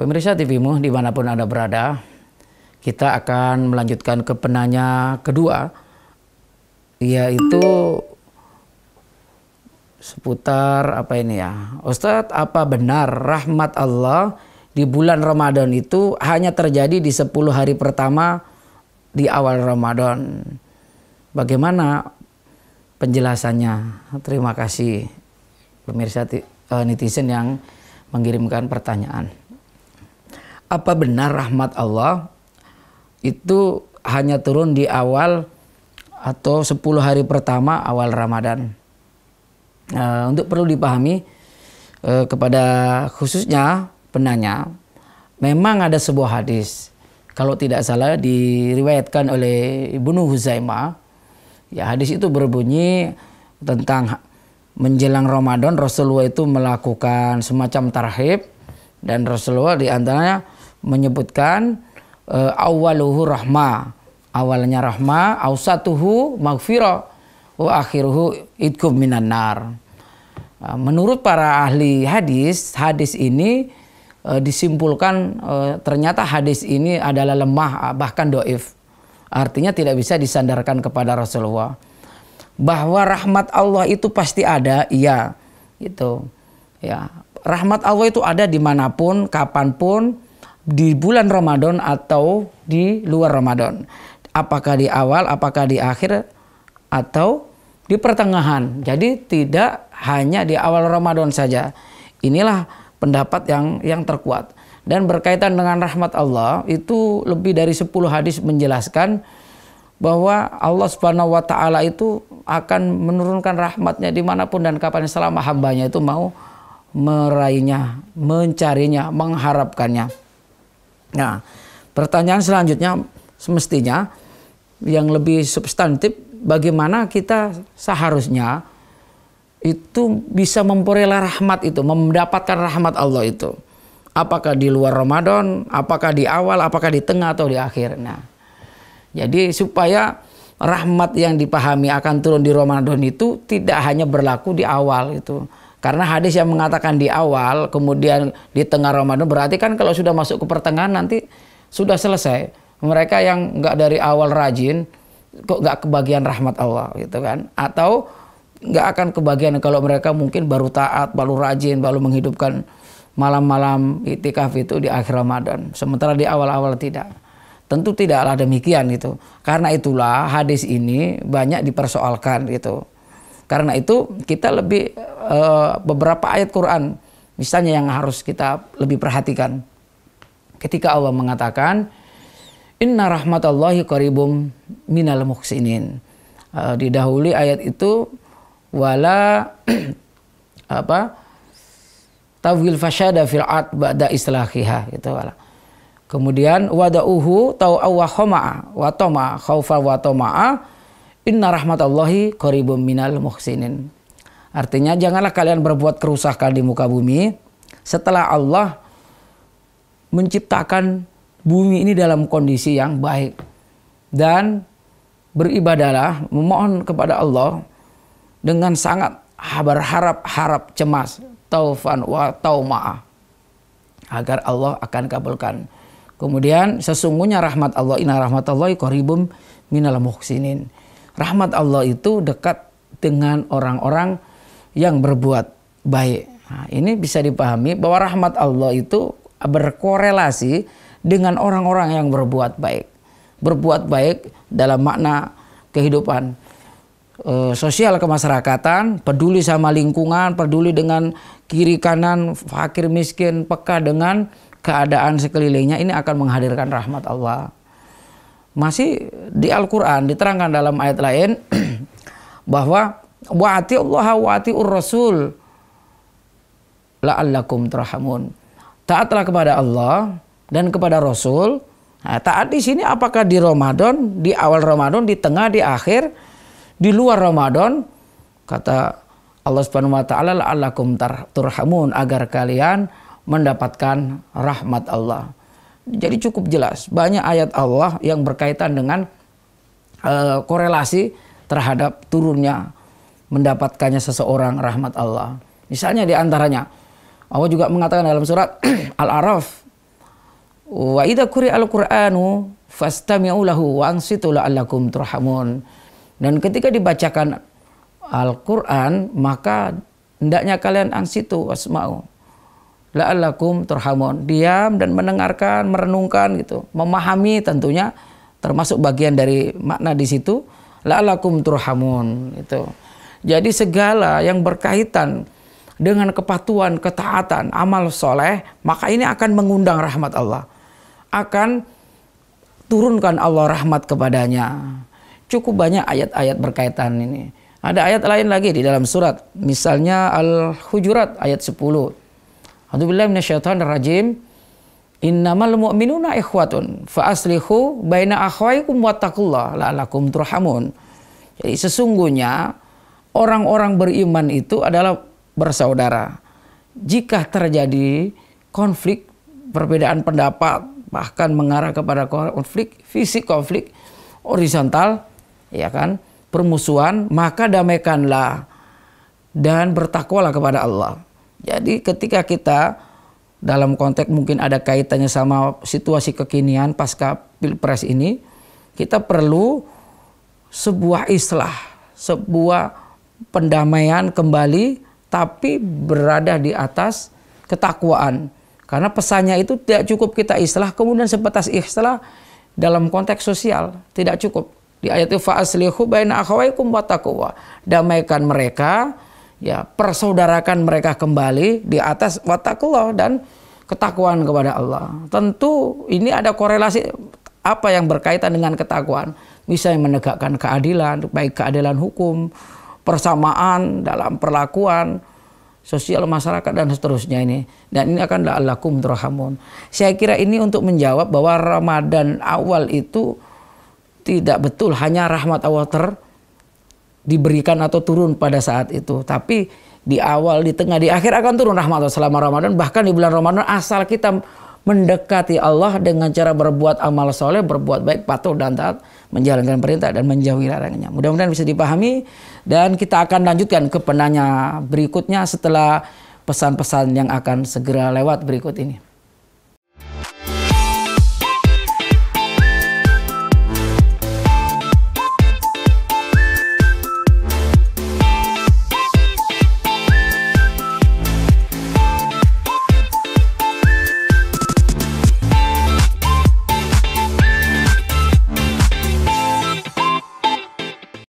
Pemirsa TVMU dimanapun Anda berada, kita akan melanjutkan ke penanya kedua, yaitu seputar apa ini ya. Ustadz, apa benar rahmat Allah di bulan Ramadan itu hanya terjadi di 10 hari pertama di awal Ramadan? Bagaimana penjelasannya? Terima kasih pemirsa eh, netizen yang mengirimkan pertanyaan apa benar rahmat Allah itu hanya turun di awal atau 10 hari pertama awal Ramadan. Nah, untuk perlu dipahami eh, kepada khususnya penanya, memang ada sebuah hadis kalau tidak salah diriwayatkan oleh Ibnu Huzaimah. Ya, hadis itu berbunyi tentang menjelang Ramadan Rasulullah itu melakukan semacam tarhib dan Rasulullah di antaranya menyebutkan eh, awaluhu rahma awalnya rahma ausatuhu maghfirah wa akhiruhu idkum minan nar eh, menurut para ahli hadis hadis ini eh, disimpulkan ternyata hadis ini adalah lemah bahkan doif artinya tidak bisa disandarkan kepada Rasulullah bahwa rahmat Allah itu pasti ada iya gitu ya rahmat Allah itu ada dimanapun kapanpun di bulan Ramadan atau di luar Ramadan. Apakah di awal, apakah di akhir, atau di pertengahan. Jadi tidak hanya di awal Ramadan saja. Inilah pendapat yang yang terkuat. Dan berkaitan dengan rahmat Allah, itu lebih dari 10 hadis menjelaskan bahwa Allah Subhanahu wa taala itu akan menurunkan rahmatnya dimanapun dan kapan selama hambanya itu mau meraihnya, mencarinya, mengharapkannya. Nah, pertanyaan selanjutnya semestinya yang lebih substantif bagaimana kita seharusnya itu bisa memperoleh rahmat itu, mendapatkan rahmat Allah itu. Apakah di luar Ramadan, apakah di awal, apakah di tengah atau di akhir. Nah, jadi supaya rahmat yang dipahami akan turun di Ramadan itu tidak hanya berlaku di awal itu karena hadis yang mengatakan di awal, kemudian di tengah Ramadan, berarti kan kalau sudah masuk ke pertengahan nanti sudah selesai. Mereka yang nggak dari awal rajin, kok nggak kebagian rahmat Allah gitu kan. Atau nggak akan kebagian kalau mereka mungkin baru taat, baru rajin, baru menghidupkan malam-malam itikaf itu di akhir Ramadan. Sementara di awal-awal tidak. Tentu tidaklah demikian gitu. Karena itulah hadis ini banyak dipersoalkan gitu. Karena itu kita lebih uh, beberapa ayat Quran misalnya yang harus kita lebih perhatikan. Ketika Allah mengatakan Inna rahmatallahi qaribum minal muhsinin. Uh, didahului ayat itu wala apa tawil fasyada fil ad ba'da islahiha gitu wala. Kemudian wada'uhu tau awwahoma wa tama khaufa wa tama'a Inna rahmatallahi qaribum minal muhsinin. Artinya janganlah kalian berbuat kerusakan di muka bumi setelah Allah menciptakan bumi ini dalam kondisi yang baik dan beribadalah memohon kepada Allah dengan sangat berharap harap cemas taufan wa tauma'ah agar Allah akan kabulkan. Kemudian sesungguhnya rahmat Allah inna rahmatallahi qaribum minal muhsinin rahmat Allah itu dekat dengan orang-orang yang berbuat baik. Nah, ini bisa dipahami bahwa rahmat Allah itu berkorelasi dengan orang-orang yang berbuat baik. Berbuat baik dalam makna kehidupan e, sosial kemasyarakatan, peduli sama lingkungan, peduli dengan kiri kanan, fakir miskin, peka dengan keadaan sekelilingnya ini akan menghadirkan rahmat Allah. Masih di Al-Quran diterangkan dalam ayat lain bahwa wa'ati Allah wa'ati ur rasul la'allakum terhamun. Taatlah kepada Allah dan kepada Rasul. Nah, taat di sini apakah di Ramadan, di awal Ramadan, di tengah, di akhir, di luar Ramadan? Kata Allah Subhanahu wa taala la'allakum turhamun agar kalian mendapatkan rahmat Allah. Jadi cukup jelas banyak ayat Allah yang berkaitan dengan uh, korelasi terhadap turunnya mendapatkannya seseorang rahmat Allah. Misalnya di antaranya Allah juga mengatakan dalam surat Al-Araf Wa idza al Qur'anu fastami'u lahu wa la'allakum turhamun. Dan ketika dibacakan Al-Qur'an maka hendaknya kalian ansitu wasma'u la'allakum turhamun. Diam dan mendengarkan, merenungkan gitu. Memahami tentunya termasuk bagian dari makna di situ la'allakum turhamun itu. Jadi segala yang berkaitan dengan kepatuhan, ketaatan, amal soleh, maka ini akan mengundang rahmat Allah. Akan turunkan Allah rahmat kepadanya. Cukup banyak ayat-ayat berkaitan ini. Ada ayat lain lagi di dalam surat, misalnya Al-Hujurat ayat 10. A'udzubillahi rajim. Innamal mu'minuna ikhwatun fa aslihu baina akhwaikum wattaqullah la'alakum turhamun. Jadi sesungguhnya orang-orang beriman itu adalah bersaudara. Jika terjadi konflik, perbedaan pendapat, bahkan mengarah kepada konflik fisik, konflik horizontal, ya kan, permusuhan, maka damaikanlah dan bertakwalah kepada Allah. Jadi ketika kita dalam konteks mungkin ada kaitannya sama situasi kekinian pasca pilpres ini, kita perlu sebuah islah, sebuah pendamaian kembali, tapi berada di atas ketakwaan. Karena pesannya itu tidak cukup kita islah, kemudian sebatas islah dalam konteks sosial tidak cukup. Di ayat itu fa'aslihu baina akhawaikum wa taqwa. Damaikan mereka ya persaudarakan mereka kembali di atas watakullah dan ketakuan kepada Allah. Tentu ini ada korelasi apa yang berkaitan dengan ketakuan. Misalnya menegakkan keadilan, baik keadilan hukum, persamaan dalam perlakuan, sosial masyarakat dan seterusnya ini. Dan ini akan la'allakum turhamun. Saya kira ini untuk menjawab bahwa Ramadan awal itu tidak betul hanya rahmat Allah ter diberikan atau turun pada saat itu. Tapi di awal, di tengah, di akhir akan turun rahmat selama Ramadan. Bahkan di bulan Ramadan asal kita mendekati Allah dengan cara berbuat amal soleh, berbuat baik, patuh dan taat, menjalankan perintah dan menjauhi larangannya. Mudah-mudahan bisa dipahami dan kita akan lanjutkan ke penanya berikutnya setelah pesan-pesan yang akan segera lewat berikut ini.